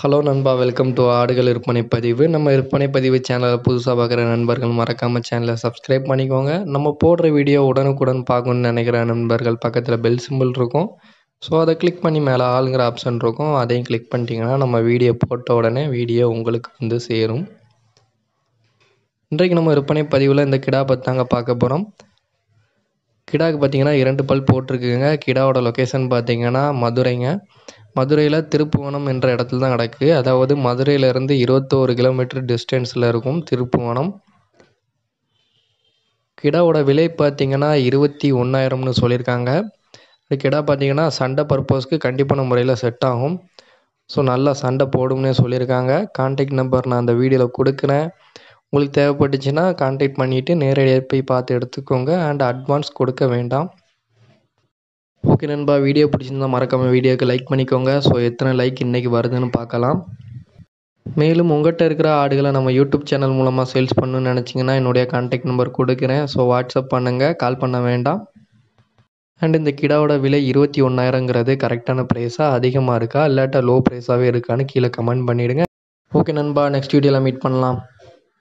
hello நண்பா welcome to ஆடுகள் விற்பனை பதிவு நம்ம விற்பனை பதிவு சேனலில் புதுசாக பார்க்குற நண்பர்கள் மறக்காமல் சேனலை சப்ஸ்கிரைப் பண்ணிக்கோங்க நம்ம போடுற வீடியோ உடனுக்குடன் பார்க்கணுன்னு நினைக்கிற நண்பர்கள் பக்கத்தில் பெல் சிம்பிள் இருக்கும் ஸோ அதை கிளிக் பண்ணி மேலே ஆளுங்கிற ஆப்ஷன் இருக்கும் அதையும் கிளிக் பண்ணிட்டீங்கன்னா நம்ம வீடியோ போட்ட உடனே வீடியோ உங்களுக்கு வந்து சேரும் இன்றைக்கு நம்ம விற்பனை பதிவில் இந்த கிடா பற்றாங்க பார்க்க போகிறோம் கிடாவுக்கு பார்த்தீங்கன்னா இரண்டு பல் போட்டிருக்குங்க கிடாவோட லொக்கேஷன் பார்த்தீங்கன்னா மதுரைங்க மதுரையில் திருப்புவனம் என்ற இடத்துல தான் கிடக்கு அதாவது மதுரையிலேருந்து இருபத்தோரு கிலோமீட்டர் டிஸ்டன்ஸில் இருக்கும் திருப்புவனம் கிடாவோட விலை பார்த்திங்கன்னா இருபத்தி ஒன்றாயிரம்னு சொல்லியிருக்காங்க கிடா பார்த்திங்கன்னா சண்டை பர்பஸ்க்கு கண்டிப்பான முறையில் செட் ஆகும் ஸோ நல்லா சண்டை போடும்னே சொல்லியிருக்காங்க கான்டாக்ட் நம்பர் நான் அந்த வீடியோவில் கொடுக்குறேன் உங்களுக்கு தேவைப்பட்டுச்சுன்னா கான்டாக்ட் பண்ணிவிட்டு நேரடியாக போய் பார்த்து எடுத்துக்கோங்க அண்ட் அட்வான்ஸ் கொடுக்க வேண்டாம் ஓகே நண்பா வீடியோ பிடிச்சிருந்தா மறக்காமல் வீடியோக்கு லைக் பண்ணிக்கோங்க ஸோ எத்தனை லைக் இன்றைக்கி வருதுன்னு பார்க்கலாம் மேலும் உங்கள்கிட்ட இருக்கிற ஆடுகளை நம்ம யூடியூப் சேனல் மூலமாக சேல்ஸ் பண்ணணும்னு நினச்சிங்கன்னா என்னுடைய கான்டாக்ட் நம்பர் கொடுக்குறேன் ஸோ வாட்ஸ்அப் பண்ணுங்கள் கால் பண்ண வேண்டாம் அண்ட் இந்த கிடாவோட விலை இருபத்தி ஒன்றாயிரங்கிறது கரெக்டான ப்ரைஸாக அதிகமாக இருக்கா இல்லாட்டா லோ ப்ரைஸாகவே இருக்கான்னு கீழே கமெண்ட் பண்ணிவிடுங்க ஓகே நண்பா நெக்ஸ்ட் வீடியோவில் மீட் பண்ணலாம்